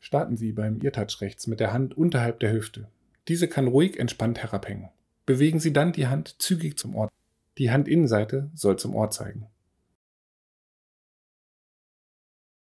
Starten Sie beim Eartouch rechts mit der Hand unterhalb der Hüfte. Diese kann ruhig entspannt herabhängen. Bewegen Sie dann die Hand zügig zum Ohr. Die Handinnenseite soll zum Ohr zeigen.